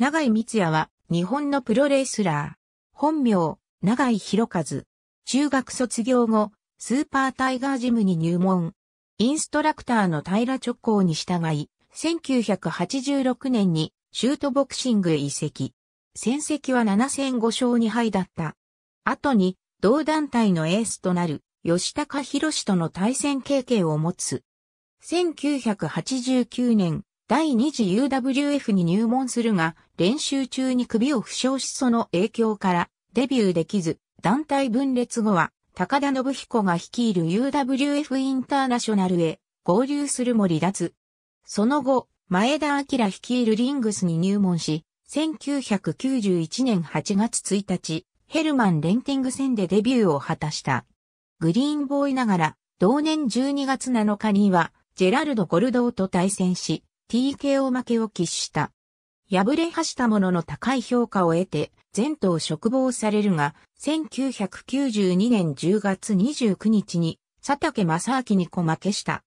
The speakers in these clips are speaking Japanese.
長井光也は、日本のプロレスラー。本名、長井博和。中学卒業後、スーパータイガージムに入門。インストラクターの平直行に従い、1986年にシュートボクシングへ移籍。戦績は7戦5勝2敗だった。後に、同団体のエースとなる、吉高博士との対戦経験を持つ。1989年、第2次 UWF に入門するが、練習中に首を負傷しその影響からデビューできず、団体分裂後は、高田信彦が率いる UWF インターナショナルへ合流するも離脱。その後、前田明率いるリングスに入門し、1991年8月1日、ヘルマンレンティング戦でデビューを果たした。グリーンボーイながら、同年12月7日には、ジェラルド・ゴルドーと対戦し、TKO 負けを喫した。敗れはしたものの高い評価を得て、全頭嘱望されるが、1992年10月29日に佐竹正明に小負けした。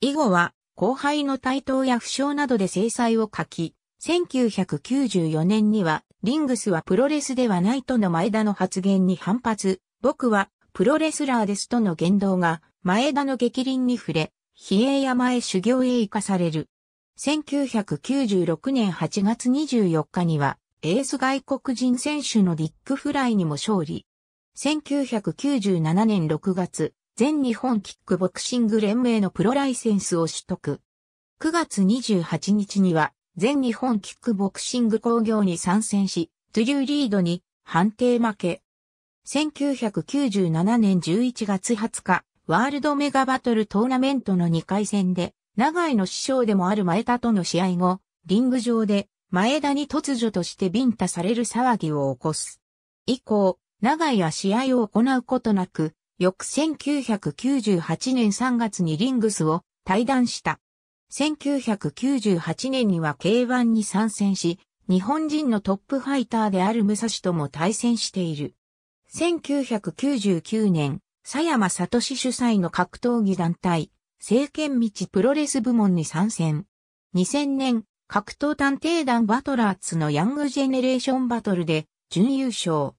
以後は、後輩の台頭や負傷などで制裁を書き、1994年には、リングスはプロレスではないとの前田の発言に反発、僕はプロレスラーですとの言動が、前田の激凛に触れ、比叡山へ修行へ行かされる。1996年8月24日には、エース外国人選手のディック・フライにも勝利。1997年6月、全日本キックボクシング連盟のプロライセンスを取得。9月28日には、全日本キックボクシング工業に参戦し、トゥリューリードに判定負け。1997年11月20日、ワールドメガバトルトーナメントの2回戦で、長井の師匠でもある前田との試合後、リング上で前田に突如としてビンタされる騒ぎを起こす。以降、長井は試合を行うことなく、翌1998年3月にリングスを退団した。1998年には K1 に参戦し、日本人のトップファイターである武蔵とも対戦している。1999年、佐山聡主催の格闘技団体、政権道プロレス部門に参戦。2000年、格闘探偵団バトラーツのヤングジェネレーションバトルで準優勝。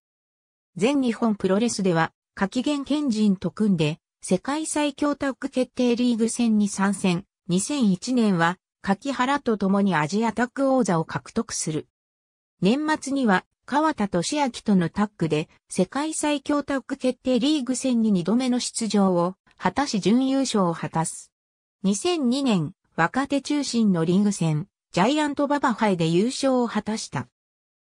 全日本プロレスでは、柿源賢人と組んで、世界最強タッグ決定リーグ戦に参戦。2001年は、柿原と共にアジアタッグ王座を獲得する。年末には、川田俊明とのタッグで、世界最強タッグ決定リーグ戦に2度目の出場を果たし準優勝を果たす。2002年、若手中心のリーグ戦、ジャイアントババハイで優勝を果たした。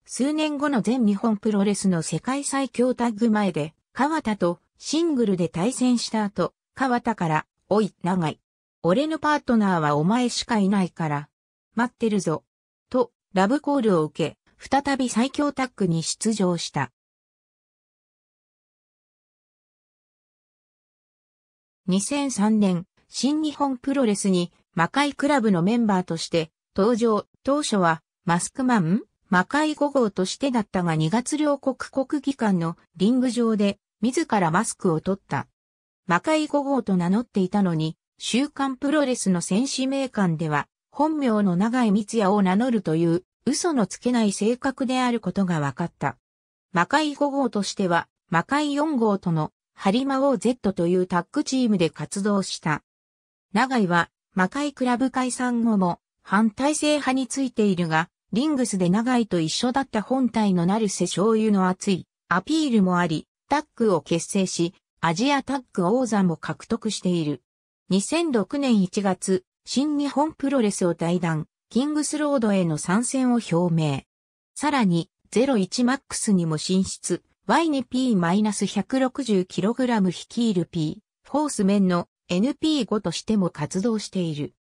数年後の全日本プロレスの世界最強タッグ前で、川田とシングルで対戦した後、川田から、おい、長い。俺のパートナーはお前しかいないから、待ってるぞ。と、ラブコールを受け、再び最強タッグに出場した。2003年、新日本プロレスに魔界クラブのメンバーとして登場、当初はマスクマン魔界5号としてだったが2月両国国技館のリング上で自らマスクを取った。魔界5号と名乗っていたのに、週刊プロレスの戦士名館では、本名の長井光也を名乗るという嘘のつけない性格であることが分かった。魔界5号としては、魔界4号とのハリマ OZ というタッグチームで活動した。長井は、魔界クラブ解散後も、反体制派についているが、リングスで長井と一緒だった本体の成瀬醤油の熱いアピールもあり、タッグを結成し、アジアタッグ王座も獲得している。2006年1月、新日本プロレスを退団、キングスロードへの参戦を表明。さらに、01マックスにも進出。Y に P-160kg 率いる P、フォース面の NP5 としても活動している。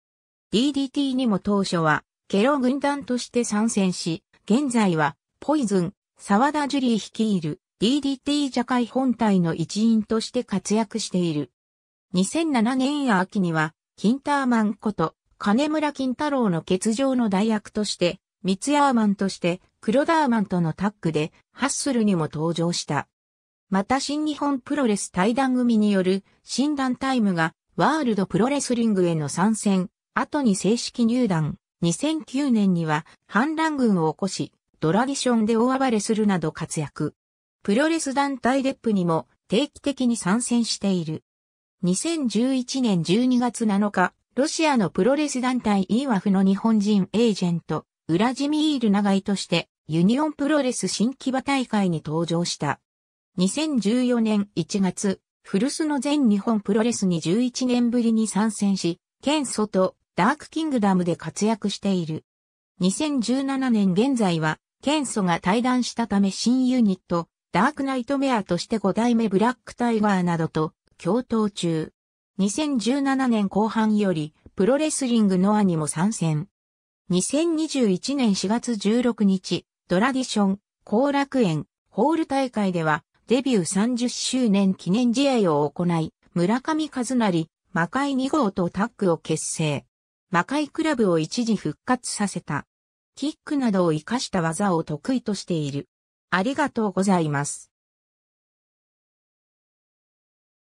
DDT にも当初は、ケロ軍団として参戦し、現在は、ポイズン、沢田ジュリー率いる DDT 社会本体の一員として活躍している。2007年秋には、キンターマンこと、金村金太郎の欠場の代役として、ミツヤーマンとして黒ダーマンとのタッグでハッスルにも登場した。また新日本プロレス対談組による診断タイムがワールドプロレスリングへの参戦、後に正式入団。2009年には反乱軍を起こし、ドラディションで大暴れするなど活躍。プロレス団体デップにも定期的に参戦している。2011年12月7日、ロシアのプロレス団体イーワフの日本人エージェント、ウラジミール長井として、ユニオンプロレス新木場大会に登場した。2014年1月、古巣の全日本プロレスに11年ぶりに参戦し、ケンソとダークキングダムで活躍している。2017年現在は、ケンソが対談したため新ユニット、ダークナイトメアとして5代目ブラックタイガーなどと共闘中。2017年後半より、プロレスリングノアにも参戦。2021年4月16日、ドラディション、後楽園、ホール大会では、デビュー30周年記念試合を行い、村上和成、魔界2号とタッグを結成。魔界クラブを一時復活させた。キックなどを活かした技を得意としている。ありがとうございます。